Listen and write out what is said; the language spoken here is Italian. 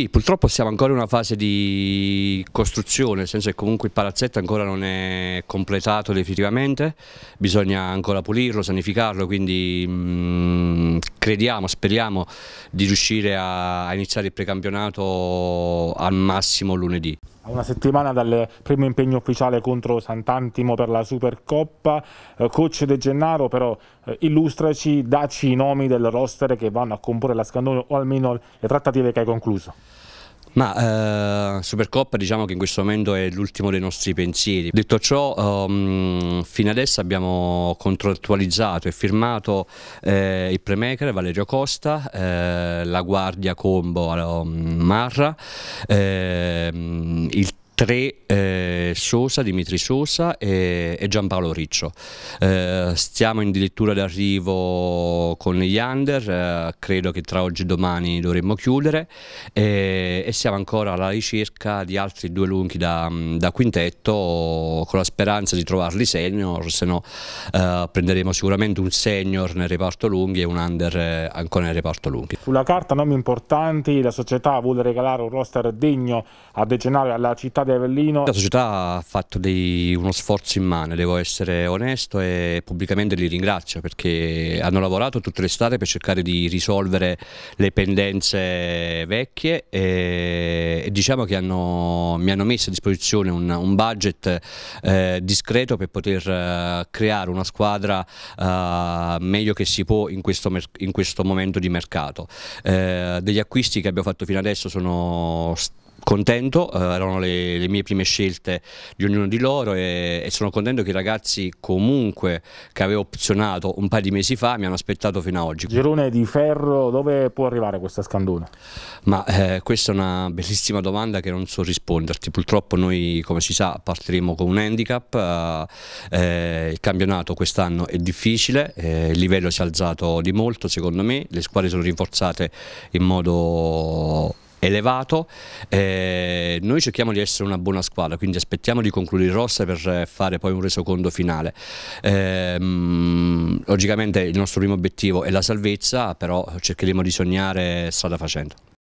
Sì, purtroppo siamo ancora in una fase di costruzione, nel senso che comunque il palazzetto ancora non è completato definitivamente, bisogna ancora pulirlo, sanificarlo, quindi... Mh, mm, crediamo, speriamo di riuscire a iniziare il precampionato al massimo lunedì. A una settimana dal primo impegno ufficiale contro Sant'Antimo per la Supercoppa, eh, coach De Gennaro però eh, illustraci, daci i nomi del roster che vanno a comporre la Scandone o almeno le trattative che hai concluso. Ma eh, Supercoppa diciamo che in questo momento è l'ultimo dei nostri pensieri. Detto ciò, um, fino adesso abbiamo contrattualizzato e firmato eh, il premaker Valerio Costa, eh, la guardia combo um, Marra, ehm, il 3 Sosa, Dimitri Sosa e, e Giampaolo Riccio. Eh, stiamo addirittura d'arrivo con gli under, eh, credo che tra oggi e domani dovremmo chiudere e siamo ancora alla ricerca di altri due lunghi da, da quintetto con la speranza di trovarli senior, se no eh, prenderemo sicuramente un senior nel reparto lunghi e un under eh, ancora nel reparto lunghi. Sulla carta nomi importanti, la società vuole regalare un roster degno a decennale alla città di Avellino. La società fatto dei, uno sforzo immane, devo essere onesto e pubblicamente li ringrazio perché hanno lavorato tutta l'estate per cercare di risolvere le pendenze vecchie e, e diciamo che hanno, mi hanno messo a disposizione un, un budget eh, discreto per poter eh, creare una squadra eh, meglio che si può in questo, in questo momento di mercato. Eh, degli acquisti che abbiamo fatto fino adesso sono stati contento, eh, erano le, le, mie prime scelte di ognuno di loro e, e, sono contento che i ragazzi comunque che avevo opzionato un paio di mesi fa mi hanno aspettato fino ad oggi. Girone di ferro, dove può arrivare questa scandona? Ma eh, questa è una bellissima domanda che non so risponderti, purtroppo noi come si sa partiremo con un handicap, eh, eh, il campionato quest'anno è difficile, eh, il livello si è alzato di molto secondo me, le squadre sono rinforzate in modo elevato. Eh, noi cerchiamo di essere una buona squadra, quindi aspettiamo di concludere il roster per eh, fare poi un resoconto finale. Eh, logicamente il nostro primo obiettivo è la salvezza, però cercheremo di sognare strada facendo.